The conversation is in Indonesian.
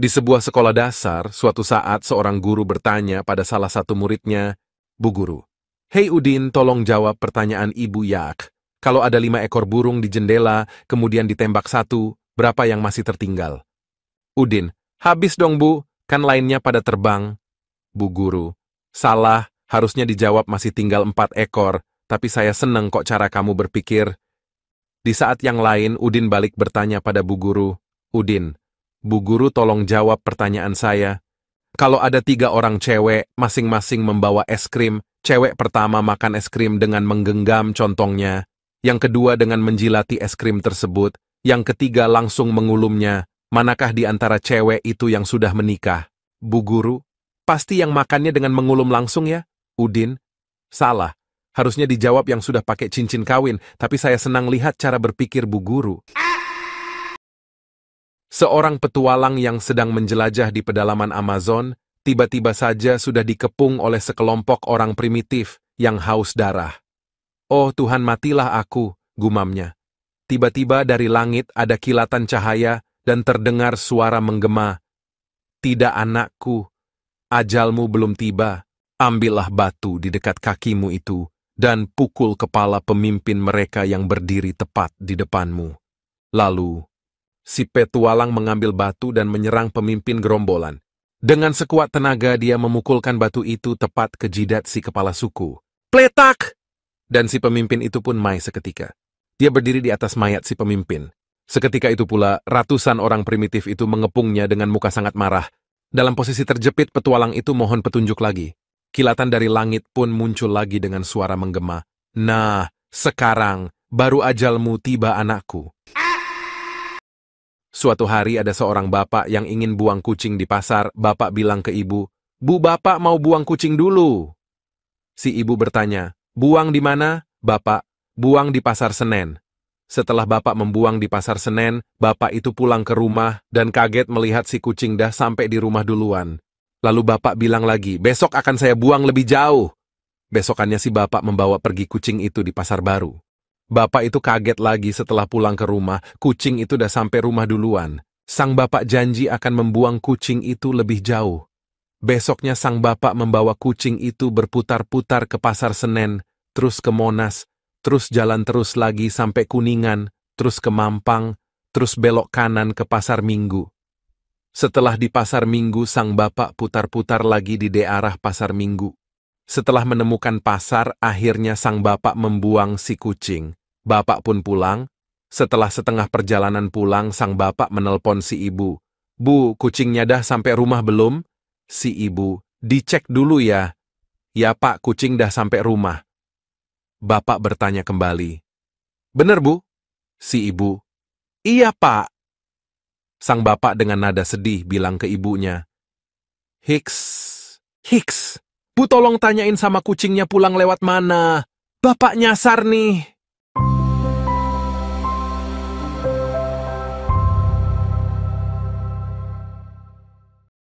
Di sebuah sekolah dasar, suatu saat seorang guru bertanya pada salah satu muridnya, Bu Guru, Hei Udin, tolong jawab pertanyaan Ibu Yak. Kalau ada lima ekor burung di jendela, kemudian ditembak satu, berapa yang masih tertinggal? Udin, habis dong Bu, kan lainnya pada terbang. Bu Guru, salah, harusnya dijawab masih tinggal empat ekor, tapi saya seneng kok cara kamu berpikir. Di saat yang lain, Udin balik bertanya pada Bu Guru, Udin, Bu Guru tolong jawab pertanyaan saya. Kalau ada tiga orang cewek, masing-masing membawa es krim, cewek pertama makan es krim dengan menggenggam contongnya, yang kedua dengan menjilati es krim tersebut, yang ketiga langsung mengulumnya, manakah di antara cewek itu yang sudah menikah? Bu Guru, pasti yang makannya dengan mengulum langsung ya? Udin, salah. Harusnya dijawab yang sudah pakai cincin kawin, tapi saya senang lihat cara berpikir Bu Guru. Seorang petualang yang sedang menjelajah di pedalaman Amazon, tiba-tiba saja sudah dikepung oleh sekelompok orang primitif yang haus darah. Oh Tuhan matilah aku, gumamnya. Tiba-tiba dari langit ada kilatan cahaya dan terdengar suara menggema. Tidak anakku, ajalmu belum tiba, ambillah batu di dekat kakimu itu dan pukul kepala pemimpin mereka yang berdiri tepat di depanmu. Lalu, si petualang mengambil batu dan menyerang pemimpin gerombolan. Dengan sekuat tenaga dia memukulkan batu itu tepat ke jidat si kepala suku. Pletak! Dan si pemimpin itu pun mai seketika. Dia berdiri di atas mayat si pemimpin. Seketika itu pula, ratusan orang primitif itu mengepungnya dengan muka sangat marah. Dalam posisi terjepit, petualang itu mohon petunjuk lagi. Kilatan dari langit pun muncul lagi dengan suara menggema. Nah, sekarang, baru ajalmu tiba anakku. Suatu hari ada seorang bapak yang ingin buang kucing di pasar, bapak bilang ke ibu, Bu bapak mau buang kucing dulu. Si ibu bertanya, buang di mana? Bapak, buang di pasar Senen. Setelah bapak membuang di pasar Senen, bapak itu pulang ke rumah dan kaget melihat si kucing dah sampai di rumah duluan. Lalu bapak bilang lagi, besok akan saya buang lebih jauh. Besokannya si bapak membawa pergi kucing itu di pasar baru. Bapak itu kaget lagi setelah pulang ke rumah, kucing itu udah sampai rumah duluan. Sang bapak janji akan membuang kucing itu lebih jauh. Besoknya sang bapak membawa kucing itu berputar-putar ke pasar Senen, terus ke Monas, terus jalan terus lagi sampai Kuningan, terus ke Mampang, terus belok kanan ke pasar Minggu. Setelah di pasar Minggu, sang bapak putar-putar lagi di daerah pasar Minggu. Setelah menemukan pasar, akhirnya sang bapak membuang si kucing. Bapak pun pulang. Setelah setengah perjalanan pulang, sang bapak menelpon si ibu. Bu, kucingnya dah sampai rumah belum? Si ibu, dicek dulu ya. Ya pak, kucing dah sampai rumah. Bapak bertanya kembali. Bener bu? Si ibu, iya pak. Sang bapak dengan nada sedih bilang ke ibunya. Hicks, Hicks, bu tolong tanyain sama kucingnya pulang lewat mana. Bapak nyasar nih.